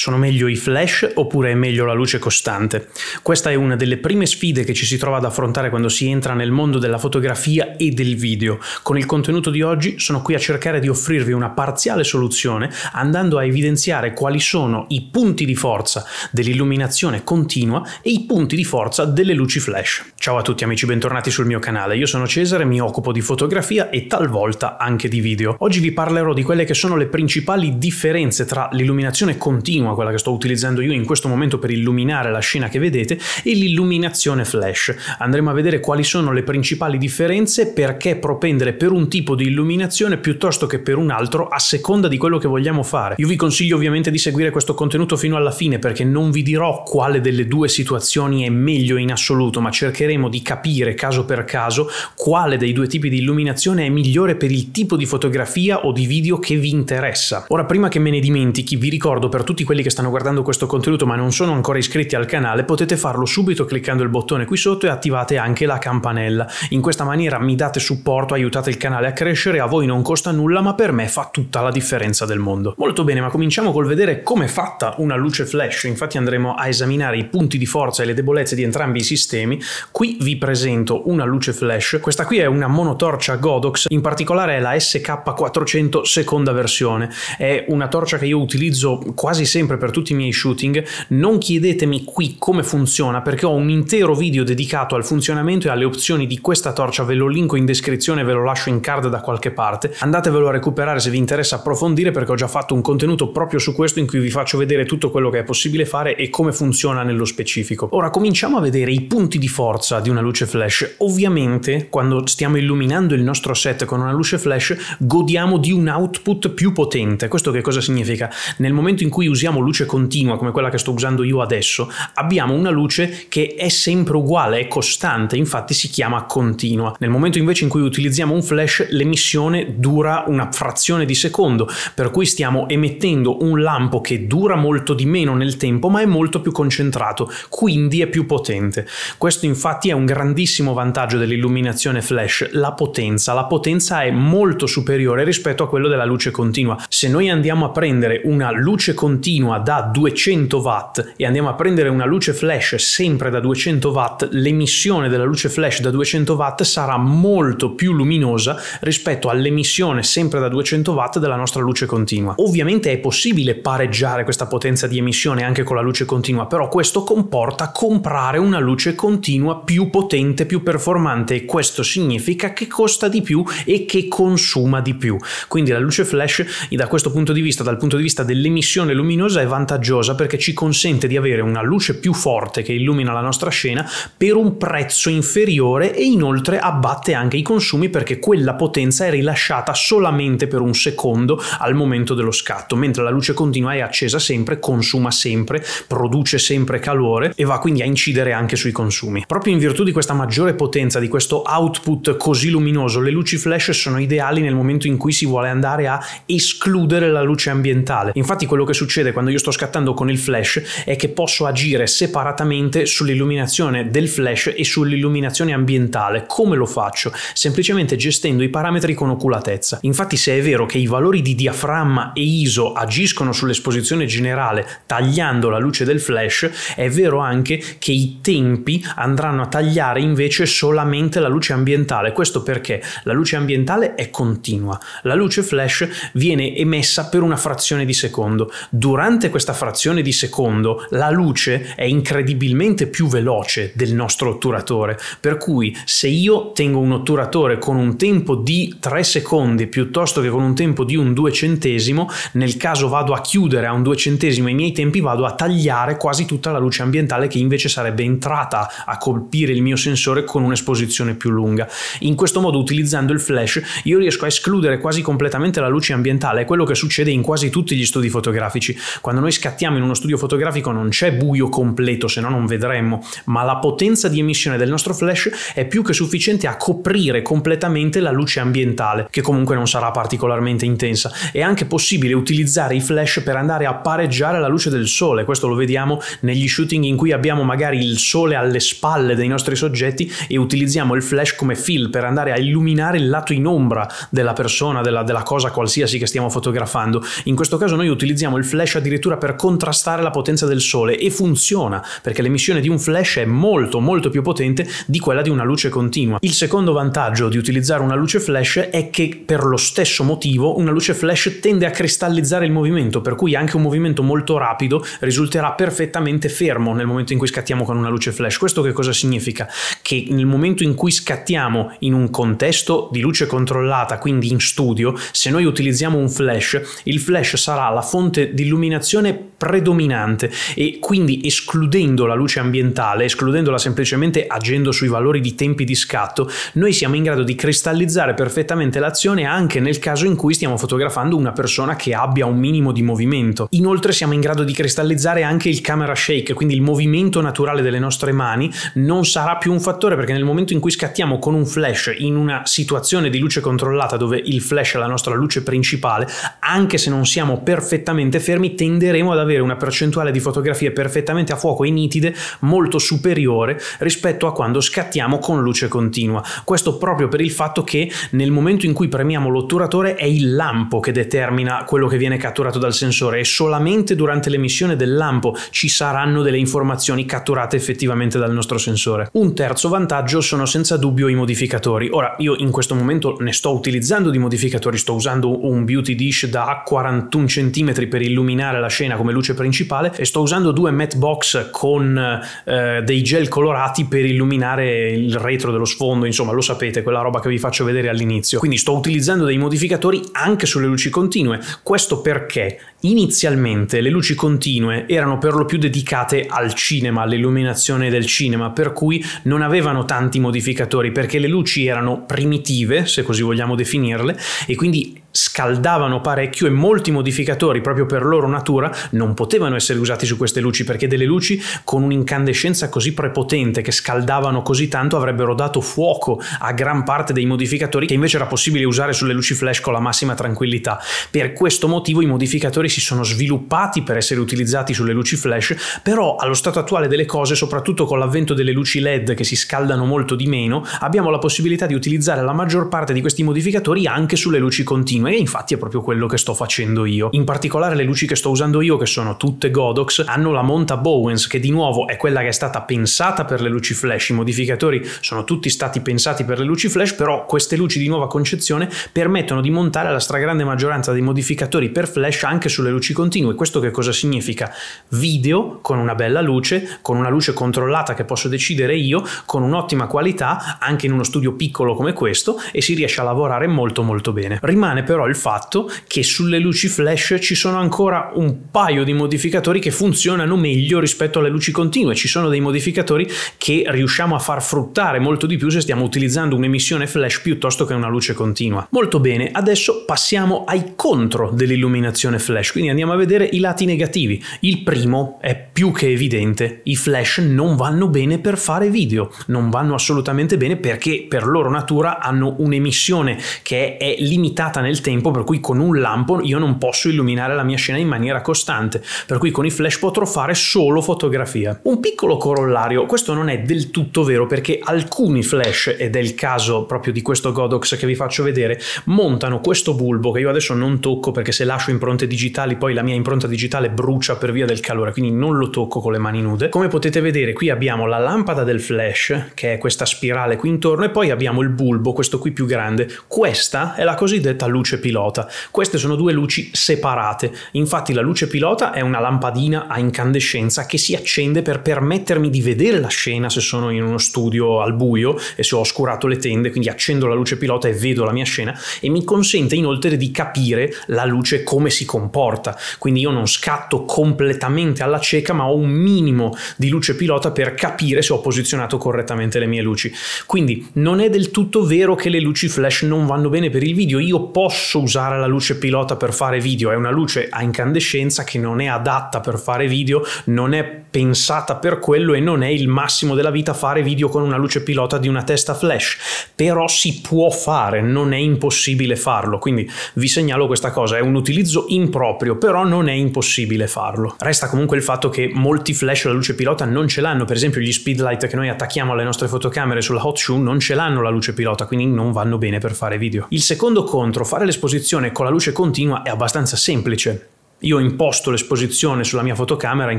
Sono meglio i flash oppure è meglio la luce costante? Questa è una delle prime sfide che ci si trova ad affrontare quando si entra nel mondo della fotografia e del video. Con il contenuto di oggi sono qui a cercare di offrirvi una parziale soluzione andando a evidenziare quali sono i punti di forza dell'illuminazione continua e i punti di forza delle luci flash. Ciao a tutti amici, bentornati sul mio canale. Io sono Cesare, mi occupo di fotografia e talvolta anche di video. Oggi vi parlerò di quelle che sono le principali differenze tra l'illuminazione continua Chroma, quella che sto utilizzando io in questo momento per illuminare la scena che vedete, e l'illuminazione flash. Andremo a vedere quali sono le principali differenze, perché propendere per un tipo di illuminazione piuttosto che per un altro a seconda di quello che vogliamo fare. Io vi consiglio ovviamente di seguire questo contenuto fino alla fine perché non vi dirò quale delle due situazioni è meglio in assoluto, ma cercheremo di capire caso per caso quale dei due tipi di illuminazione è migliore per il tipo di fotografia o di video che vi interessa. Ora prima che me ne dimentichi vi ricordo per tutti quelli quelli che stanno guardando questo contenuto ma non sono ancora iscritti al canale, potete farlo subito cliccando il bottone qui sotto e attivate anche la campanella. In questa maniera mi date supporto, aiutate il canale a crescere, a voi non costa nulla ma per me fa tutta la differenza del mondo. Molto bene, ma cominciamo col vedere come è fatta una luce flash, infatti andremo a esaminare i punti di forza e le debolezze di entrambi i sistemi. Qui vi presento una luce flash, questa qui è una monotorcia Godox, in particolare è la SK400 seconda versione, è una torcia che io utilizzo quasi sempre sempre per tutti i miei shooting, non chiedetemi qui come funziona perché ho un intero video dedicato al funzionamento e alle opzioni di questa torcia, ve lo linko in descrizione, ve lo lascio in card da qualche parte, andatevelo a recuperare se vi interessa approfondire perché ho già fatto un contenuto proprio su questo in cui vi faccio vedere tutto quello che è possibile fare e come funziona nello specifico. Ora cominciamo a vedere i punti di forza di una luce flash. Ovviamente quando stiamo illuminando il nostro set con una luce flash godiamo di un output più potente. Questo che cosa significa? Nel momento in cui usiamo usiamo luce continua come quella che sto usando io adesso, abbiamo una luce che è sempre uguale, è costante, infatti si chiama continua. Nel momento invece in cui utilizziamo un flash, l'emissione dura una frazione di secondo, per cui stiamo emettendo un lampo che dura molto di meno nel tempo, ma è molto più concentrato, quindi è più potente. Questo infatti è un grandissimo vantaggio dell'illuminazione flash, la potenza. La potenza è molto superiore rispetto a quello della luce continua. Se noi andiamo a prendere una luce continua continua da 200 watt e andiamo a prendere una luce flash sempre da 200 watt, l'emissione della luce flash da 200 watt sarà molto più luminosa rispetto all'emissione sempre da 200 watt della nostra luce continua. Ovviamente è possibile pareggiare questa potenza di emissione anche con la luce continua, però questo comporta comprare una luce continua più potente, più performante e questo significa che costa di più e che consuma di più. Quindi la luce flash da questo punto di vista, dal punto di vista dell'emissione luminosa, luminosa è vantaggiosa perché ci consente di avere una luce più forte che illumina la nostra scena per un prezzo inferiore e inoltre abbatte anche i consumi perché quella potenza è rilasciata solamente per un secondo al momento dello scatto, mentre la luce continua è accesa sempre, consuma sempre, produce sempre calore e va quindi a incidere anche sui consumi. Proprio in virtù di questa maggiore potenza, di questo output così luminoso, le luci flash sono ideali nel momento in cui si vuole andare a escludere la luce ambientale. Infatti quello che succede quando quando io sto scattando con il flash è che posso agire separatamente sull'illuminazione del flash e sull'illuminazione ambientale. Come lo faccio? Semplicemente gestendo i parametri con oculatezza. Infatti se è vero che i valori di diaframma e ISO agiscono sull'esposizione generale tagliando la luce del flash, è vero anche che i tempi andranno a tagliare invece solamente la luce ambientale. Questo perché la luce ambientale è continua. La luce flash viene emessa per una frazione di secondo. Durante durante questa frazione di secondo la luce è incredibilmente più veloce del nostro otturatore, per cui se io tengo un otturatore con un tempo di 3 secondi piuttosto che con un tempo di un 2 centesimo, nel caso vado a chiudere a un 2 centesimo i miei tempi vado a tagliare quasi tutta la luce ambientale che invece sarebbe entrata a colpire il mio sensore con un'esposizione più lunga. In questo modo utilizzando il flash io riesco a escludere quasi completamente la luce ambientale, è quello che succede in quasi tutti gli studi fotografici. Quando noi scattiamo in uno studio fotografico non c'è buio completo, se no non vedremmo, ma la potenza di emissione del nostro flash è più che sufficiente a coprire completamente la luce ambientale, che comunque non sarà particolarmente intensa. È anche possibile utilizzare i flash per andare a pareggiare la luce del sole, questo lo vediamo negli shooting in cui abbiamo magari il sole alle spalle dei nostri soggetti e utilizziamo il flash come fill per andare a illuminare il lato in ombra della persona, della, della cosa qualsiasi che stiamo fotografando. In questo caso noi utilizziamo il flash addirittura addirittura per contrastare la potenza del Sole e funziona perché l'emissione di un flash è molto molto più potente di quella di una luce continua. Il secondo vantaggio di utilizzare una luce flash è che per lo stesso motivo una luce flash tende a cristallizzare il movimento, per cui anche un movimento molto rapido risulterà perfettamente fermo nel momento in cui scattiamo con una luce flash. Questo che cosa significa? Che nel momento in cui scattiamo in un contesto di luce controllata, quindi in studio, se noi utilizziamo un flash, il flash sarà la fonte di illuminazione illuminazione predominante e quindi escludendo la luce ambientale, escludendola semplicemente agendo sui valori di tempi di scatto, noi siamo in grado di cristallizzare perfettamente l'azione anche nel caso in cui stiamo fotografando una persona che abbia un minimo di movimento. Inoltre siamo in grado di cristallizzare anche il camera shake, quindi il movimento naturale delle nostre mani non sarà più un fattore perché nel momento in cui scattiamo con un flash in una situazione di luce controllata dove il flash è la nostra luce principale, anche se non siamo perfettamente fermi, tenderemo ad avere una percentuale di fotografie perfettamente a fuoco e nitide molto superiore rispetto a quando scattiamo con luce continua. Questo proprio per il fatto che nel momento in cui premiamo l'otturatore è il lampo che determina quello che viene catturato dal sensore e solamente durante l'emissione del lampo ci saranno delle informazioni catturate effettivamente dal nostro sensore. Un terzo vantaggio sono senza dubbio i modificatori. Ora io in questo momento ne sto utilizzando di modificatori, sto usando un beauty dish da 41 cm per illuminare illuminare la scena come luce principale e sto usando due matte box con eh, dei gel colorati per illuminare il retro dello sfondo, insomma lo sapete, quella roba che vi faccio vedere all'inizio. Quindi sto utilizzando dei modificatori anche sulle luci continue, questo perché inizialmente le luci continue erano per lo più dedicate al cinema, all'illuminazione del cinema, per cui non avevano tanti modificatori perché le luci erano primitive, se così vogliamo definirle, e quindi scaldavano parecchio e molti modificatori proprio per loro natura non potevano essere usati su queste luci perché delle luci con un'incandescenza così prepotente che scaldavano così tanto avrebbero dato fuoco a gran parte dei modificatori che invece era possibile usare sulle luci flash con la massima tranquillità. Per questo motivo i modificatori si sono sviluppati per essere utilizzati sulle luci flash, però allo stato attuale delle cose, soprattutto con l'avvento delle luci LED che si scaldano molto di meno, abbiamo la possibilità di utilizzare la maggior parte di questi modificatori anche sulle luci continue continue e infatti è proprio quello che sto facendo io. In particolare le luci che sto usando io, che sono tutte Godox, hanno la monta Bowens che di nuovo è quella che è stata pensata per le luci flash, i modificatori sono tutti stati pensati per le luci flash, però queste luci di nuova concezione permettono di montare la stragrande maggioranza dei modificatori per flash anche sulle luci continue. Questo che cosa significa? Video con una bella luce, con una luce controllata che posso decidere io, con un'ottima qualità, anche in uno studio piccolo come questo, e si riesce a lavorare molto molto bene. Rimane però il fatto che sulle luci flash ci sono ancora un paio di modificatori che funzionano meglio rispetto alle luci continue, ci sono dei modificatori che riusciamo a far fruttare molto di più se stiamo utilizzando un'emissione flash piuttosto che una luce continua. Molto bene, adesso passiamo ai contro dell'illuminazione flash, quindi andiamo a vedere i lati negativi. Il primo è più che evidente, i flash non vanno bene per fare video, non vanno assolutamente bene perché per loro natura hanno un'emissione che è limitata nel tempo, per cui con un lampo io non posso illuminare la mia scena in maniera costante, per cui con i flash potrò fare solo fotografia. Un piccolo corollario, questo non è del tutto vero perché alcuni flash, ed è il caso proprio di questo Godox che vi faccio vedere, montano questo bulbo che io adesso non tocco perché se lascio impronte digitali poi la mia impronta digitale brucia per via del calore, quindi non lo tocco con le mani nude. Come potete vedere qui abbiamo la lampada del flash, che è questa spirale qui intorno, e poi abbiamo il bulbo, questo qui più grande. Questa è la cosiddetta luce luce pilota. Queste sono due luci separate. Infatti la luce pilota è una lampadina a incandescenza che si accende per permettermi di vedere la scena se sono in uno studio al buio e se ho oscurato le tende, quindi accendo la luce pilota e vedo la mia scena e mi consente inoltre di capire la luce come si comporta. Quindi io non scatto completamente alla cieca, ma ho un minimo di luce pilota per capire se ho posizionato correttamente le mie luci. Quindi non è del tutto vero che le luci flash non vanno bene per il video, io posso posso usare la luce pilota per fare video, è una luce a incandescenza che non è adatta per fare video, non è pensata per quello e non è il massimo della vita fare video con una luce pilota di una testa flash, però si può fare, non è impossibile farlo, quindi vi segnalo questa cosa, è un utilizzo improprio, però non è impossibile farlo. Resta comunque il fatto che molti flash la luce pilota non ce l'hanno, per esempio gli speedlight che noi attacchiamo alle nostre fotocamere sulla hot shoe non ce l'hanno la luce pilota, quindi non vanno bene per fare video. Il secondo contro, fare le l'esposizione con la luce continua è abbastanza semplice io imposto l'esposizione sulla mia fotocamera, in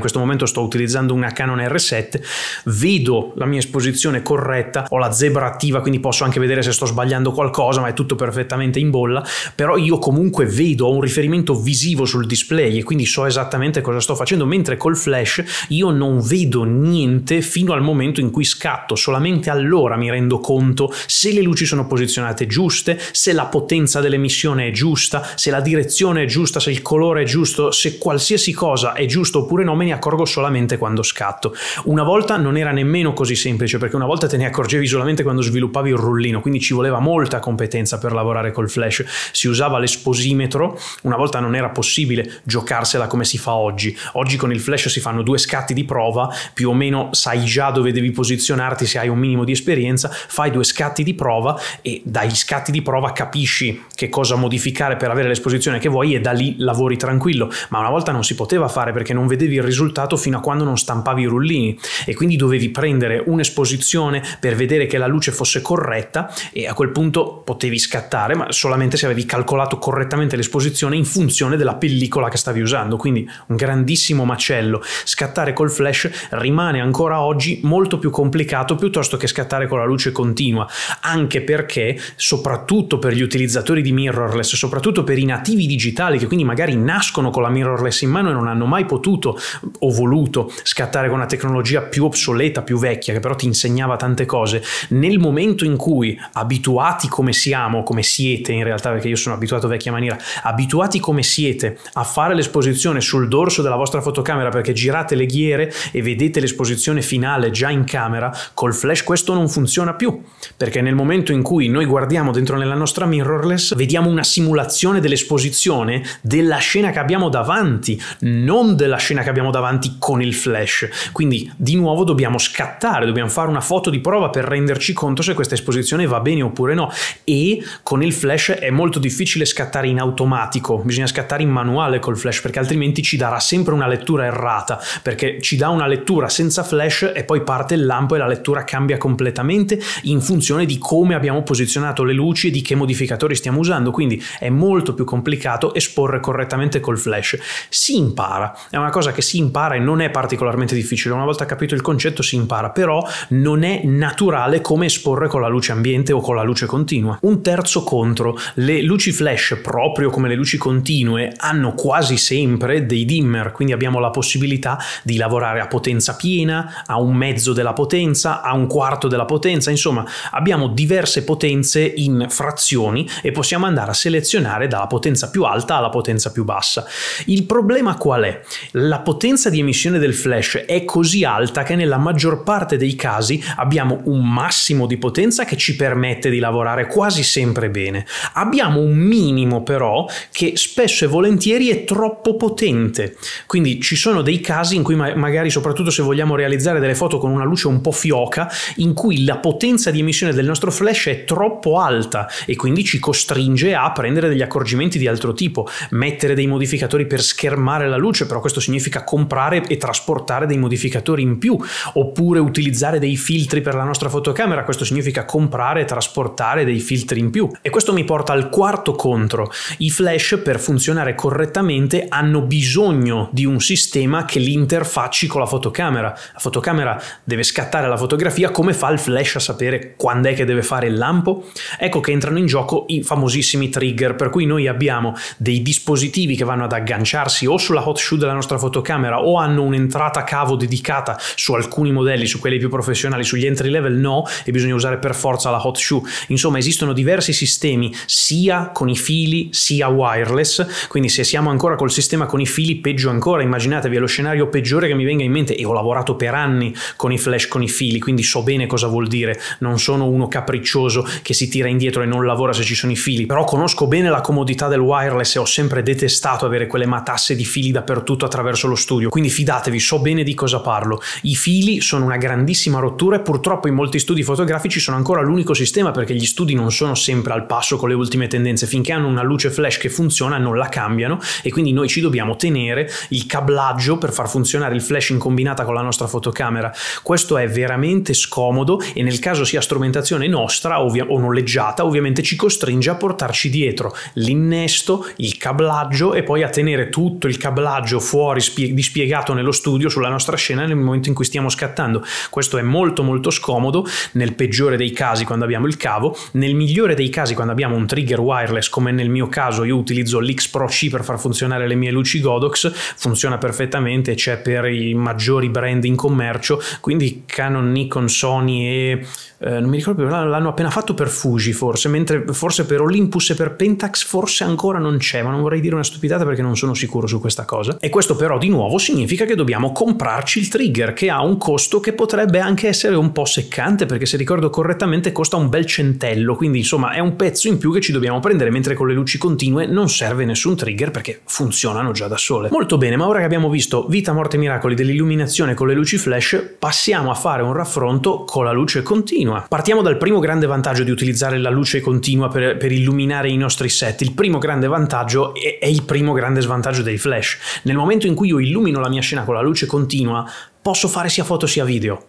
questo momento sto utilizzando una Canon R7, vedo la mia esposizione corretta, ho la zebra attiva, quindi posso anche vedere se sto sbagliando qualcosa, ma è tutto perfettamente in bolla, però io comunque vedo, ho un riferimento visivo sul display e quindi so esattamente cosa sto facendo, mentre col flash io non vedo niente fino al momento in cui scatto, solamente allora mi rendo conto se le luci sono posizionate giuste, se la potenza dell'emissione è giusta, se la direzione è giusta, se il colore è giusto, giusto se qualsiasi cosa è giusto oppure no me ne accorgo solamente quando scatto. Una volta non era nemmeno così semplice perché una volta te ne accorgevi solamente quando sviluppavi il rullino, quindi ci voleva molta competenza per lavorare col flash. Si usava l'esposimetro, una volta non era possibile giocarsela come si fa oggi. Oggi con il flash si fanno due scatti di prova, più o meno sai già dove devi posizionarti se hai un minimo di esperienza, fai due scatti di prova e dagli scatti di prova capisci che cosa modificare per avere l'esposizione che vuoi e da lì lavori tranquillo tranquillo, ma una volta non si poteva fare perché non vedevi il risultato fino a quando non stampavi i rullini e quindi dovevi prendere un'esposizione per vedere che la luce fosse corretta e a quel punto potevi scattare, ma solamente se avevi calcolato correttamente l'esposizione in funzione della pellicola che stavi usando, quindi un grandissimo macello. Scattare col flash rimane ancora oggi molto più complicato piuttosto che scattare con la luce continua, anche perché soprattutto per gli utilizzatori di mirrorless, soprattutto per i nativi digitali che quindi magari nascono con la mirrorless in mano e non hanno mai potuto o voluto scattare con una tecnologia più obsoleta, più vecchia, che però ti insegnava tante cose. Nel momento in cui, abituati come siamo, come siete in realtà, perché io sono abituato a vecchia maniera, abituati come siete a fare l'esposizione sul dorso della vostra fotocamera perché girate le ghiere e vedete l'esposizione finale già in camera, col flash questo non funziona più, perché nel momento in cui noi guardiamo dentro nella nostra mirrorless, vediamo una simulazione dell'esposizione della scena che abbiamo abbiamo davanti, non della scena che abbiamo davanti con il flash. Quindi di nuovo dobbiamo scattare, dobbiamo fare una foto di prova per renderci conto se questa esposizione va bene oppure no. E con il flash è molto difficile scattare in automatico, bisogna scattare in manuale col flash perché altrimenti ci darà sempre una lettura errata, perché ci dà una lettura senza flash e poi parte il lampo e la lettura cambia completamente in funzione di come abbiamo posizionato le luci e di che modificatori stiamo usando, quindi è molto più complicato esporre correttamente col flash. Flash. Si impara, è una cosa che si impara e non è particolarmente difficile, una volta capito il concetto si impara, però non è naturale come esporre con la luce ambiente o con la luce continua. Un terzo contro, le luci flash, proprio come le luci continue, hanno quasi sempre dei dimmer, quindi abbiamo la possibilità di lavorare a potenza piena, a un mezzo della potenza, a un quarto della potenza, insomma abbiamo diverse potenze in frazioni e possiamo andare a selezionare dalla potenza più alta alla potenza più bassa. Il problema qual è? La potenza di emissione del flash è così alta che nella maggior parte dei casi abbiamo un massimo di potenza che ci permette di lavorare quasi sempre bene. Abbiamo un minimo però che spesso e volentieri è troppo potente. Quindi ci sono dei casi in cui ma magari soprattutto se vogliamo realizzare delle foto con una luce un po' fioca, in cui la potenza di emissione del nostro flash è troppo alta e quindi ci costringe a prendere degli accorgimenti di altro tipo, mettere dei modificatori modificatori per schermare la luce, però questo significa comprare e trasportare dei modificatori in più, oppure utilizzare dei filtri per la nostra fotocamera, questo significa comprare e trasportare dei filtri in più. E questo mi porta al quarto contro. I flash per funzionare correttamente hanno bisogno di un sistema che li interfacci con la fotocamera. La fotocamera deve scattare la fotografia, come fa il flash a sapere quando è che deve fare il lampo? Ecco che entrano in gioco i famosissimi trigger, per cui noi abbiamo dei dispositivi che vanno ad ad agganciarsi o sulla hot shoe della nostra fotocamera o hanno un'entrata cavo dedicata su alcuni modelli, su quelli più professionali, sugli entry level no e bisogna usare per forza la hot shoe. Insomma, esistono diversi sistemi sia con i fili sia wireless, quindi se siamo ancora col sistema con i fili peggio ancora, immaginatevi è lo scenario peggiore che mi venga in mente e ho lavorato per anni con i flash con i fili, quindi so bene cosa vuol dire, non sono uno capriccioso che si tira indietro e non lavora se ci sono i fili, però conosco bene la comodità del wireless e ho sempre detestato avere avere quelle matasse di fili dappertutto attraverso lo studio, quindi fidatevi, so bene di cosa parlo. I fili sono una grandissima rottura e purtroppo in molti studi fotografici sono ancora l'unico sistema perché gli studi non sono sempre al passo con le ultime tendenze, finché hanno una luce flash che funziona non la cambiano e quindi noi ci dobbiamo tenere il cablaggio per far funzionare il flash in combinata con la nostra fotocamera. Questo è veramente scomodo e nel caso sia strumentazione nostra o noleggiata ovviamente ci costringe a portarci dietro l'innesto, il cablaggio e poi a tenere tutto il cablaggio fuori dispiegato nello studio sulla nostra scena nel momento in cui stiamo scattando. Questo è molto molto scomodo nel peggiore dei casi quando abbiamo il cavo, nel migliore dei casi quando abbiamo un trigger wireless come nel mio caso io utilizzo l'X Pro C per far funzionare le mie luci Godox, funziona perfettamente, c'è per i maggiori brand in commercio, quindi Canon, Nikon, Sony e eh, non mi ricordo più, l'hanno appena fatto per Fuji forse, mentre forse per Olympus e per Pentax forse ancora non c'è, ma non vorrei dire una stupidata perché che non sono sicuro su questa cosa. E questo però di nuovo significa che dobbiamo comprarci il trigger che ha un costo che potrebbe anche essere un po' seccante perché se ricordo correttamente costa un bel centello, quindi insomma è un pezzo in più che ci dobbiamo prendere mentre con le luci continue non serve nessun trigger perché funzionano già da sole. Molto bene, ma ora che abbiamo visto vita, morte e miracoli dell'illuminazione con le luci flash, passiamo a fare un raffronto con la luce continua. Partiamo dal primo grande vantaggio di utilizzare la luce continua per, per illuminare i nostri set. Il primo grande vantaggio è, è il primo grande grande svantaggio dei flash. Nel momento in cui io illumino la mia scena con la luce continua, posso fare sia foto sia video.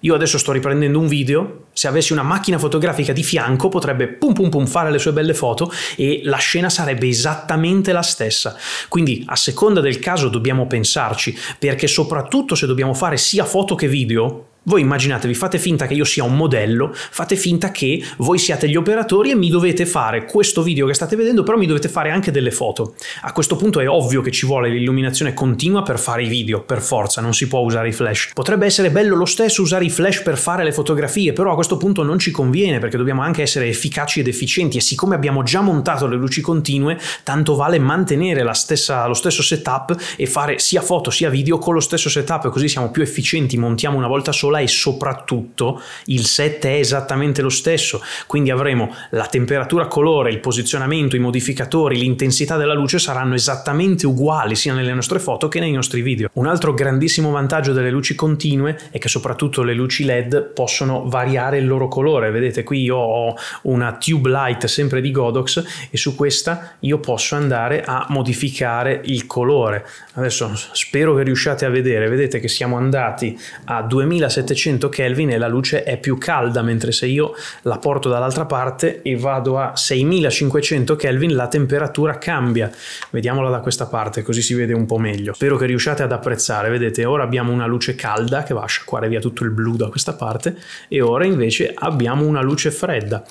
Io adesso sto riprendendo un video, se avessi una macchina fotografica di fianco potrebbe pum pum pum fare le sue belle foto e la scena sarebbe esattamente la stessa. Quindi a seconda del caso dobbiamo pensarci, perché soprattutto se dobbiamo fare sia foto che video, voi immaginatevi, fate finta che io sia un modello, fate finta che voi siate gli operatori e mi dovete fare questo video che state vedendo, però mi dovete fare anche delle foto. A questo punto è ovvio che ci vuole l'illuminazione continua per fare i video, per forza, non si può usare i flash. Potrebbe essere bello lo stesso usare i flash per fare le fotografie, però a questo punto non ci conviene perché dobbiamo anche essere efficaci ed efficienti e siccome abbiamo già montato le luci continue, tanto vale mantenere stessa, lo stesso setup e fare sia foto sia video con lo stesso setup, così siamo più efficienti, montiamo una volta sola sola e soprattutto il set è esattamente lo stesso, quindi avremo la temperatura colore, il posizionamento, i modificatori, l'intensità della luce saranno esattamente uguali sia nelle nostre foto che nei nostri video. Un altro grandissimo vantaggio delle luci continue è che soprattutto le luci LED possono variare il loro colore, vedete qui io ho una tube light sempre di Godox e su questa io posso andare a modificare il colore. Adesso spero che riusciate a vedere, vedete che siamo andati a 2700 700 Kelvin e la luce è più calda, mentre se io la porto dall'altra parte e vado a 6500 Kelvin la temperatura cambia. Vediamola da questa parte così si vede un po' meglio. Spero che riusciate ad apprezzare, vedete ora abbiamo una luce calda che va a sciacquare via tutto il blu da questa parte e ora invece abbiamo una luce fredda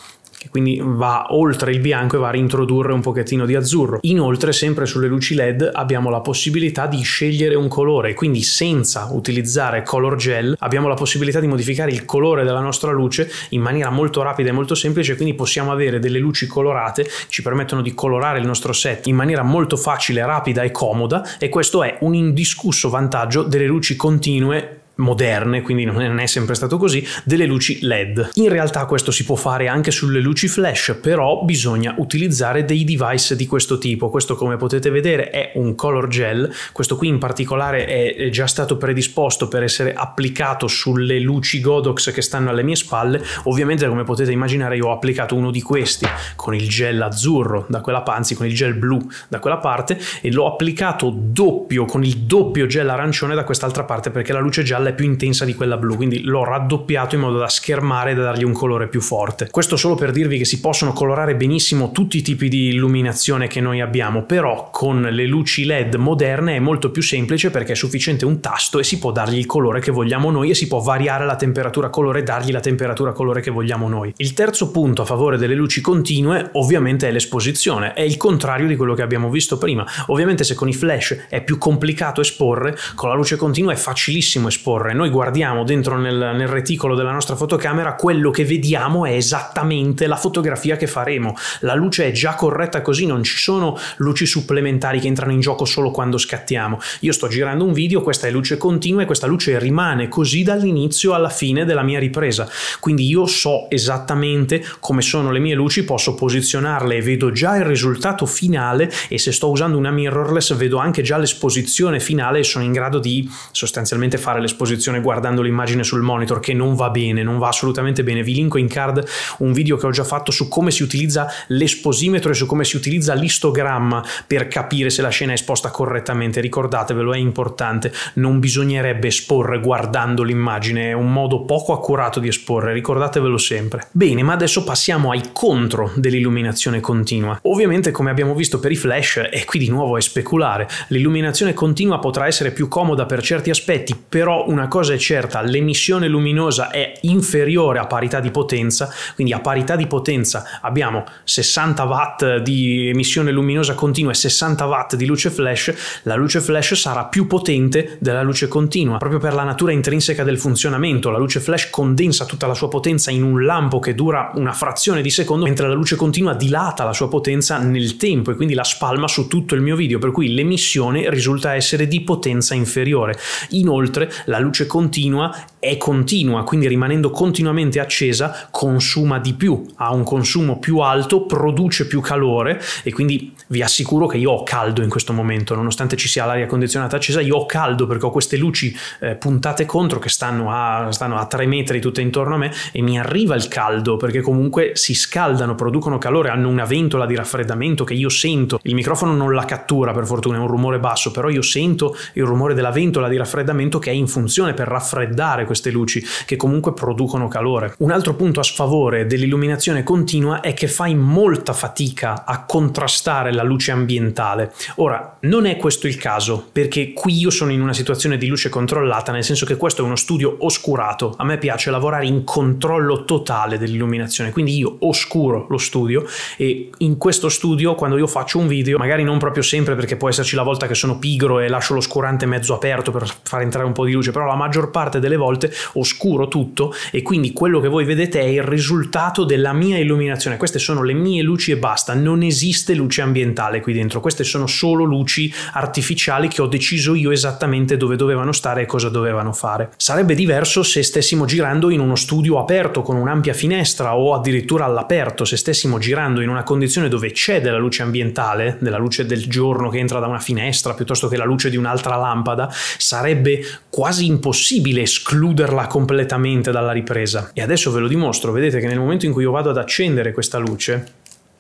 che quindi va oltre il bianco e va a reintrodurre un pochettino di azzurro. Inoltre sempre sulle luci LED abbiamo la possibilità di scegliere un colore, quindi senza utilizzare color gel abbiamo la possibilità di modificare il colore della nostra luce in maniera molto rapida e molto semplice, quindi possiamo avere delle luci colorate, ci permettono di colorare il nostro set in maniera molto facile, rapida e comoda e questo è un indiscusso vantaggio delle luci continue moderne, quindi non è sempre stato così, delle luci LED. In realtà questo si può fare anche sulle luci flash, però bisogna utilizzare dei device di questo tipo. Questo come potete vedere è un color gel, questo qui in particolare è già stato predisposto per essere applicato sulle luci Godox che stanno alle mie spalle. Ovviamente come potete immaginare io ho applicato uno di questi con il gel azzurro da quella panzi con il gel blu da quella parte e l'ho applicato doppio con il doppio gel arancione da quest'altra parte perché la luce gialla è è più intensa di quella blu, quindi l'ho raddoppiato in modo da schermare e da dargli un colore più forte. Questo solo per dirvi che si possono colorare benissimo tutti i tipi di illuminazione che noi abbiamo, però con le luci LED moderne è molto più semplice perché è sufficiente un tasto e si può dargli il colore che vogliamo noi e si può variare la temperatura colore e dargli la temperatura colore che vogliamo noi. Il terzo punto a favore delle luci continue ovviamente è l'esposizione, è il contrario di quello che abbiamo visto prima. Ovviamente se con i flash è più complicato esporre, con la luce continua è facilissimo esporre torre, noi guardiamo dentro nel, nel reticolo della nostra fotocamera, quello che vediamo è esattamente la fotografia che faremo. La luce è già corretta così, non ci sono luci supplementari che entrano in gioco solo quando scattiamo. Io sto girando un video, questa è luce continua e questa luce rimane così dall'inizio alla fine della mia ripresa. Quindi io so esattamente come sono le mie luci, posso posizionarle e vedo già il risultato finale e se sto usando una mirrorless vedo anche già l'esposizione finale e sono in grado di sostanzialmente fare l'esposizione esposizione guardando l'immagine sul monitor che non va bene, non va assolutamente bene. Vi linko in card un video che ho già fatto su come si utilizza l'esposimetro e su come si utilizza l'istogramma per capire se la scena è esposta correttamente. Ricordatevelo, è importante. Non bisognerebbe esporre guardando l'immagine, è un modo poco accurato di esporre, ricordatevelo sempre. Bene, ma adesso passiamo ai contro dell'illuminazione continua. Ovviamente, come abbiamo visto per i flash, e qui di nuovo è speculare, l'illuminazione continua potrà essere più comoda per certi aspetti, però una cosa è certa, l'emissione luminosa è inferiore a parità di potenza, quindi a parità di potenza abbiamo 60 watt di emissione luminosa continua e 60 watt di luce flash, la luce flash sarà più potente della luce continua, proprio per la natura intrinseca del funzionamento, la luce flash condensa tutta la sua potenza in un lampo che dura una frazione di secondo, mentre la luce continua dilata la sua potenza nel tempo e quindi la spalma su tutto il mio video, per cui l'emissione risulta essere di potenza inferiore. Inoltre la luce continua è continua, quindi rimanendo continuamente accesa consuma di più, ha un consumo più alto, produce più calore e quindi vi assicuro che io ho caldo in questo momento, nonostante ci sia l'aria condizionata accesa, io ho caldo perché ho queste luci eh, puntate contro che stanno a, stanno a 3 metri tutte intorno a me e mi arriva il caldo perché comunque si scaldano, producono calore, hanno una ventola di raffreddamento che io sento, il microfono non la cattura per fortuna, è un rumore basso, però io sento il rumore della ventola di raffreddamento che è in funzione per raffreddare queste luci che comunque producono calore. Un altro punto a sfavore dell'illuminazione continua è che fai molta fatica a contrastare la della luce ambientale. Ora, non è questo il caso, perché qui io sono in una situazione di luce controllata, nel senso che questo è uno studio oscurato. A me piace lavorare in controllo totale dell'illuminazione, quindi io oscuro lo studio e in questo studio quando io faccio un video, magari non proprio sempre perché può esserci la volta che sono pigro e lascio l'oscurante mezzo aperto per far entrare un po' di luce, però la maggior parte delle volte oscuro tutto e quindi quello che voi vedete è il risultato della mia illuminazione. Queste sono le mie luci e basta, non esiste luce ambientale ambientale qui dentro, queste sono solo luci artificiali che ho deciso io esattamente dove dovevano stare e cosa dovevano fare. Sarebbe diverso se stessimo girando in uno studio aperto con un'ampia finestra o addirittura all'aperto, se stessimo girando in una condizione dove c'è della luce ambientale, della luce del giorno che entra da una finestra piuttosto che la luce di un'altra lampada, sarebbe quasi impossibile escluderla completamente dalla ripresa. E adesso ve lo dimostro, vedete che nel momento in cui io vado ad accendere questa luce,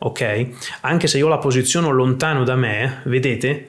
ok? Anche se io la posiziono lontano da me, vedete?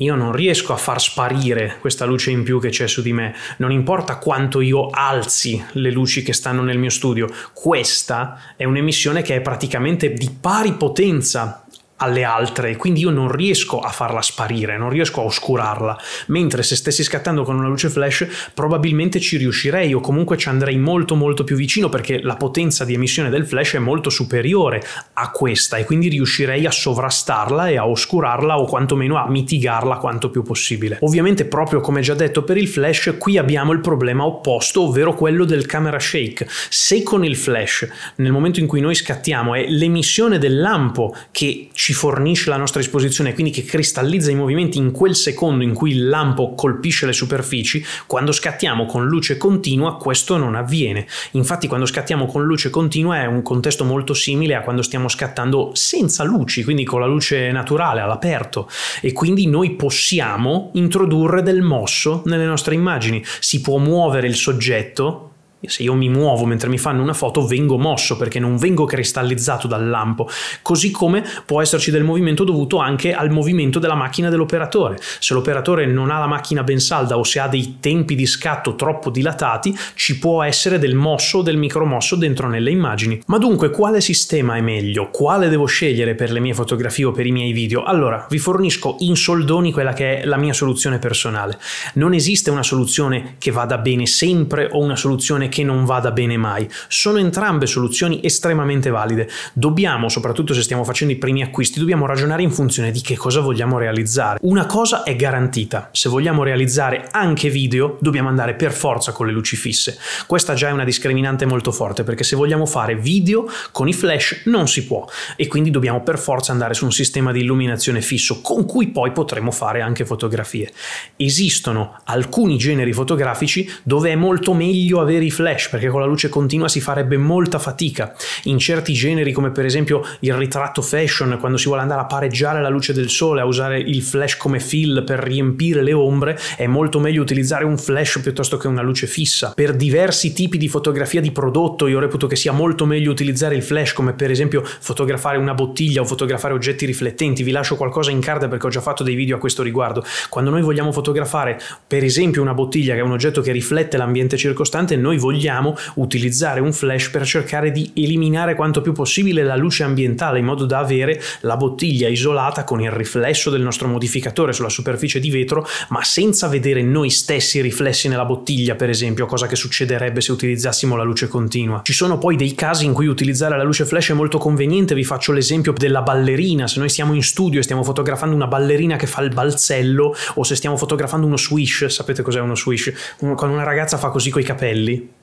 Io non riesco a far sparire questa luce in più che c'è su di me, non importa quanto io alzi le luci che stanno nel mio studio, questa è un'emissione che è praticamente di pari potenza alle altre, quindi io non riesco a farla sparire, non riesco a oscurarla, mentre se stessi scattando con una luce flash probabilmente ci riuscirei o comunque ci andrei molto molto più vicino perché la potenza di emissione del flash è molto superiore a questa e quindi riuscirei a sovrastarla e a oscurarla o quantomeno a mitigarla quanto più possibile. Ovviamente proprio come già detto per il flash qui abbiamo il problema opposto, ovvero quello del camera shake. Se con il flash nel momento in cui noi scattiamo è l'emissione del lampo che ci ci fornisce la nostra disposizione, quindi che cristallizza i movimenti in quel secondo in cui il lampo colpisce le superfici, quando scattiamo con luce continua questo non avviene. Infatti quando scattiamo con luce continua è un contesto molto simile a quando stiamo scattando senza luci, quindi con la luce naturale all'aperto e quindi noi possiamo introdurre del mosso nelle nostre immagini. Si può muovere il soggetto se io mi muovo mentre mi fanno una foto, vengo mosso perché non vengo cristallizzato dal lampo. Così come può esserci del movimento dovuto anche al movimento della macchina dell'operatore. Se l'operatore non ha la macchina ben salda o se ha dei tempi di scatto troppo dilatati, ci può essere del mosso o del micromosso dentro nelle immagini. Ma dunque, quale sistema è meglio? Quale devo scegliere per le mie fotografie o per i miei video? Allora, vi fornisco in soldoni quella che è la mia soluzione personale. Non esiste una soluzione che vada bene sempre o una soluzione che non vada bene mai. Sono entrambe soluzioni estremamente valide. Dobbiamo, soprattutto se stiamo facendo i primi acquisti, dobbiamo ragionare in funzione di che cosa vogliamo realizzare. Una cosa è garantita, se vogliamo realizzare anche video dobbiamo andare per forza con le luci fisse. Questa già è una discriminante molto forte perché se vogliamo fare video con i flash non si può e quindi dobbiamo per forza andare su un sistema di illuminazione fisso con cui poi potremo fare anche fotografie. Esistono alcuni generi fotografici dove è molto meglio avere i flash perché con la luce continua si farebbe molta fatica. In certi generi come per esempio il ritratto fashion, quando si vuole andare a pareggiare la luce del sole, a usare il flash come fill per riempire le ombre, è molto meglio utilizzare un flash piuttosto che una luce fissa. Per diversi tipi di fotografia di prodotto io reputo che sia molto meglio utilizzare il flash come per esempio fotografare una bottiglia o fotografare oggetti riflettenti. Vi lascio qualcosa in carta perché ho già fatto dei video a questo riguardo. Quando noi vogliamo fotografare per esempio una bottiglia che è un oggetto che riflette l'ambiente circostante, noi vogliamo vogliamo utilizzare un flash per cercare di eliminare quanto più possibile la luce ambientale in modo da avere la bottiglia isolata con il riflesso del nostro modificatore sulla superficie di vetro, ma senza vedere noi stessi riflessi nella bottiglia, per esempio, cosa che succederebbe se utilizzassimo la luce continua. Ci sono poi dei casi in cui utilizzare la luce flash è molto conveniente, vi faccio l'esempio della ballerina, se noi siamo in studio e stiamo fotografando una ballerina che fa il balzello o se stiamo fotografando uno swish, sapete cos'è uno swish? Quando una ragazza fa così coi capelli,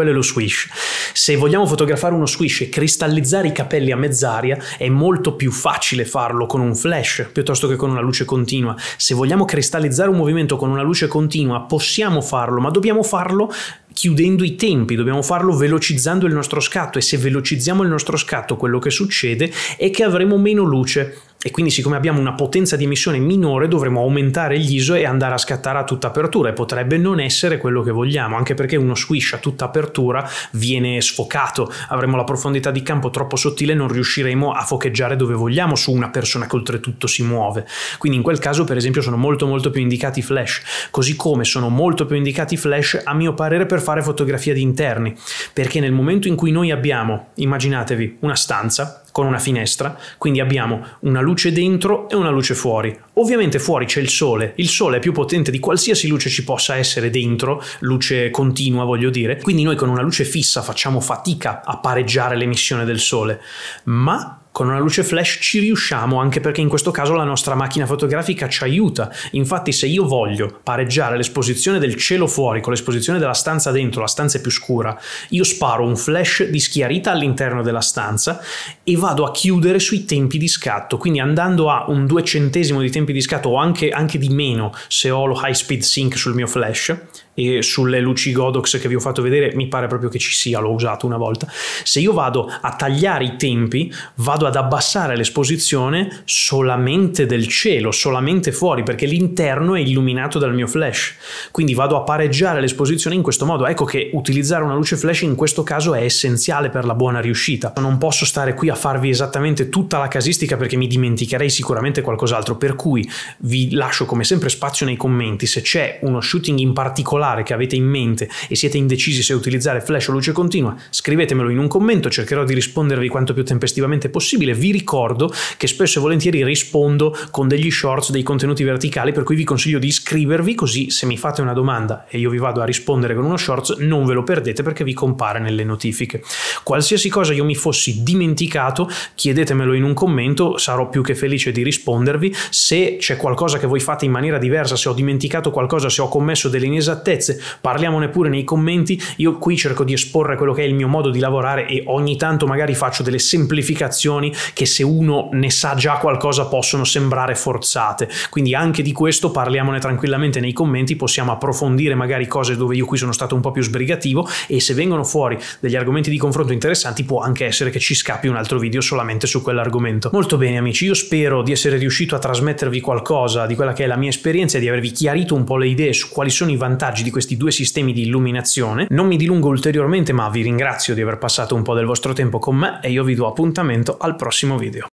quello è lo swish. Se vogliamo fotografare uno swish e cristallizzare i capelli a mezz'aria, è molto più facile farlo con un flash piuttosto che con una luce continua. Se vogliamo cristallizzare un movimento con una luce continua, possiamo farlo, ma dobbiamo farlo chiudendo i tempi, dobbiamo farlo velocizzando il nostro scatto e se velocizziamo il nostro scatto quello che succede è che avremo meno luce e quindi siccome abbiamo una potenza di emissione minore dovremo aumentare gli ISO e andare a scattare a tutta apertura e potrebbe non essere quello che vogliamo, anche perché uno squish a tutta apertura viene sfocato, avremo la profondità di campo troppo sottile e non riusciremo a focheggiare dove vogliamo su una persona che oltretutto si muove. Quindi in quel caso per esempio sono molto molto più indicati flash, così come sono molto più indicati flash a mio parere per fare fotografia di interni, perché nel momento in cui noi abbiamo, immaginatevi, una stanza con una finestra, quindi abbiamo una luce dentro e una luce fuori. Ovviamente fuori c'è il sole, il sole è più potente di qualsiasi luce ci possa essere dentro, luce continua voglio dire, quindi noi con una luce fissa facciamo fatica a pareggiare l'emissione del sole, ma con una luce flash ci riusciamo anche perché in questo caso la nostra macchina fotografica ci aiuta. Infatti se io voglio pareggiare l'esposizione del cielo fuori con l'esposizione della stanza dentro, la stanza è più scura, io sparo un flash di schiarita all'interno della stanza e vado a chiudere sui tempi di scatto, quindi andando a un due centesimo di tempi di scatto o anche, anche di meno se ho lo high speed sync sul mio flash, e sulle luci Godox che vi ho fatto vedere mi pare proprio che ci sia, l'ho usato una volta. Se io vado a tagliare i tempi, vado ad abbassare l'esposizione solamente del cielo, solamente fuori, perché l'interno è illuminato dal mio flash. Quindi vado a pareggiare l'esposizione in questo modo. Ecco che utilizzare una luce flash in questo caso è essenziale per la buona riuscita. Non posso stare qui a farvi esattamente tutta la casistica perché mi dimenticherei sicuramente qualcos'altro, per cui vi lascio come sempre spazio nei commenti se c'è uno shooting in particolare particolare che avete in mente e siete indecisi se utilizzare flash o luce continua, scrivetemelo in un commento, cercherò di rispondervi quanto più tempestivamente possibile. Vi ricordo che spesso e volentieri rispondo con degli shorts, dei contenuti verticali, per cui vi consiglio di iscrivervi così se mi fate una domanda e io vi vado a rispondere con uno shorts non ve lo perdete perché vi compare nelle notifiche. Qualsiasi cosa io mi fossi dimenticato, chiedetemelo in un commento, sarò più che felice di rispondervi. Se c'è qualcosa che voi fate in maniera diversa, se ho dimenticato qualcosa, se ho commesso delle inesattezze, scorrettezze, parliamone pure nei commenti. Io qui cerco di esporre quello che è il mio modo di lavorare e ogni tanto magari faccio delle semplificazioni che se uno ne sa già qualcosa possono sembrare forzate. Quindi anche di questo parliamone tranquillamente nei commenti, possiamo approfondire magari cose dove io qui sono stato un po' più sbrigativo e se vengono fuori degli argomenti di confronto interessanti può anche essere che ci scappi un altro video solamente su quell'argomento. Molto bene amici, io spero di essere riuscito a trasmettervi qualcosa di quella che è la mia esperienza e di avervi chiarito un po' le idee su quali sono i vantaggi vantaggi di questi due sistemi di illuminazione. Non mi dilungo ulteriormente ma vi ringrazio di aver passato un po' del vostro tempo con me e io vi do appuntamento al prossimo video.